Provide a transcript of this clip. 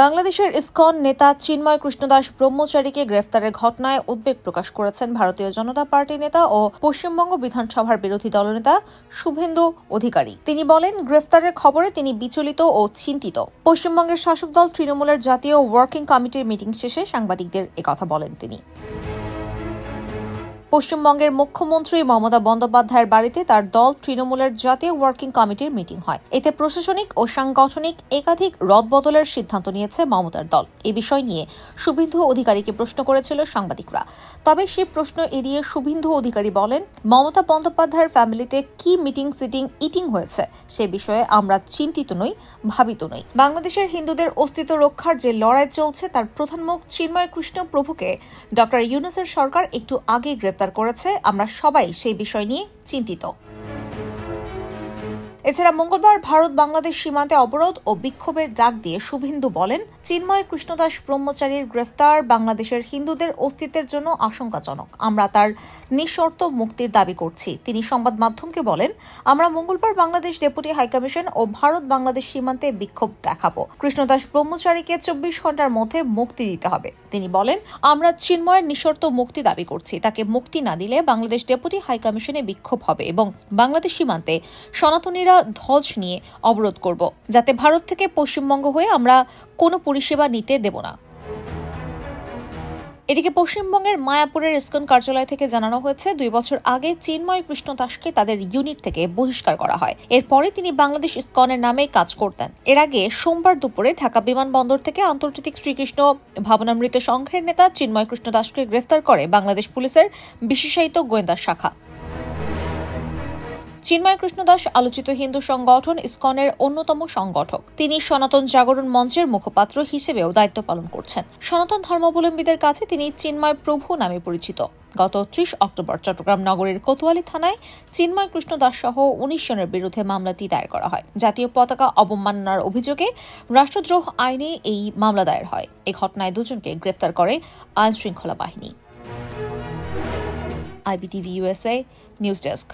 বাংলাদেশের ইসকন নেতা চিন্ময় কৃষ্ণদাস ব্রহ্মচারীকে গ্রেফতারের ঘটনায় উদ্বেগ প্রকাশ করেছেন ভারতীয় জনতা পার্টি নেতা ও পশ্চিমবঙ্গ বিধানসভার বিরোধী দলনেতা শুভেন্দু অধিকারী তিনি বলেন গ্রেফতারের খবরে তিনি বিচলিত ও চিন্তিত পশ্চিমবঙ্গের শাসক দল তৃণমূলের জাতীয় ওয়ার্কিং কমিটির মিটিং শেষে সাংবাদিকদের একথা বলেন তিনি পশ্চিমবঙ্গের মুখ্যমন্ত্রী মমতা বন্দ্যোপাধ্যায়ের বাড়িতে তার দল তৃণমূলের জাতীয় ওয়ার্কিং কমিটির মিটিং হয় এতে প্রশাসনিক ও সাংগঠনিক একাধিক রদ বদলের সিদ্ধান্ত নিয়েছে মমতার দল এ বিষয় নিয়ে শুভেন্দু অধিকারীকে প্রশ্ন করেছিল সাংবাদিকরা তবে সে প্রশ্ন এড়িয়ে শুভেন্দু অধিকারী বলেন মমতা বন্দ্যোপাধ্যায়ের ফ্যামিলিতে কি মিটিং সিটিং ইটিং হয়েছে সে বিষয়ে আমরা চিন্তিত নই ভাবিত নই বাংলাদেশের হিন্দুদের অস্তিত্ব রক্ষার যে লড়াই চলছে তার প্রধান মুখ চিন্ময় কৃষ্ণ প্রভুকে ডক্টর ইউনুসের সরকার একটু আগে গ্রেপ্তার গ্রেফতার করেছে আমরা সবাই সেই বিষয় নিয়ে চিন্তিত এছাড়া মঙ্গলবার ভারত বাংলাদেশ সীমান্তে অবরোধ ও বিক্ষোভের ডাক দিয়ে শুভেন্দু বলেন চিন্ময় কৃষ্ণদাস ব্রহ্মচারীর গ্রেফতার বাংলাদেশের হিন্দুদের অস্তিত্বের জন্য আশঙ্কাজনক আমরা তার নিঃশর্ত মুক্তির দাবি করছি তিনি সংবাদ মাধ্যমকে বলেন আমরা মঙ্গলবার বাংলাদেশ ডেপুটি হাইকমিশন ও ভারত বাংলাদেশ সীমান্তে বিক্ষোভ দেখাব কৃষ্ণদাস ব্রহ্মচারীকে চব্বিশ ঘন্টার মধ্যে মুক্তি দিতে হবে তিনি বলেন আমরা চিন্ময়ের নিঃশর্ত মুক্তি দাবি করছি তাকে মুক্তি না দিলে বাংলাদেশ ডেপুটি হাইকমিশনে বিক্ষোভ হবে এবং বাংলাদেশ সীমান্তে সনাতনীরা আমরা ধ্বজ নিয়ে অবরোধ করব যাতে ভারত থেকে পশ্চিমবঙ্গ হয়ে আমরা কোনো পরিষেবা নিতে দেব না এদিকে পশ্চিমবঙ্গের মায়াপুরের ইস্কন কার্যালয় থেকে জানানো হয়েছে দুই বছর আগে চিন্ময় কৃষ্ণ দাসকে তাদের ইউনিট থেকে বহিষ্কার করা হয় এরপরে তিনি বাংলাদেশ ইস্কনের নামে কাজ করতেন এর আগে সোমবার দুপুরে ঢাকা বিমানবন্দর থেকে আন্তর্জাতিক শ্রীকৃষ্ণ ভাবনামৃত সংঘের নেতা চিন্ময় কৃষ্ণ দাসকে গ্রেফতার করে বাংলাদেশ পুলিশের বিশেষায়িত গোয়েন্দা শাখা চিন্ময় কৃষ্ণ দাস আলোচিত হিন্দু সংগঠন ইসকনের অন্যতম সংগঠক তিনি সনাতন জাগরণ মঞ্চের মুখপাত্র হিসেবেও দায়িত্ব পালন করছেন সনাতন ধর্মাবলম্বীদের কাছে তিনি চিন্ময় প্রভু নামে পরিচিত গত ত্রিশ অক্টোবর চট্টগ্রাম নগরের কোতোয়ালি থানায় চিন্ময় কৃষ্ণ দাস সহ উনিশ জনের বিরুদ্ধে মামলাটি দায়ের করা হয় জাতীয় পতাকা অবমাননার অভিযোগে রাষ্ট্রদ্রোহ আইনে এই মামলা দায়ের হয় এই ঘটনায় দুজনকে গ্রেফতার করে আইন শৃঙ্খলা বাহিনী আইবিটিভি ইউএসএ নিউজ ডেস্ক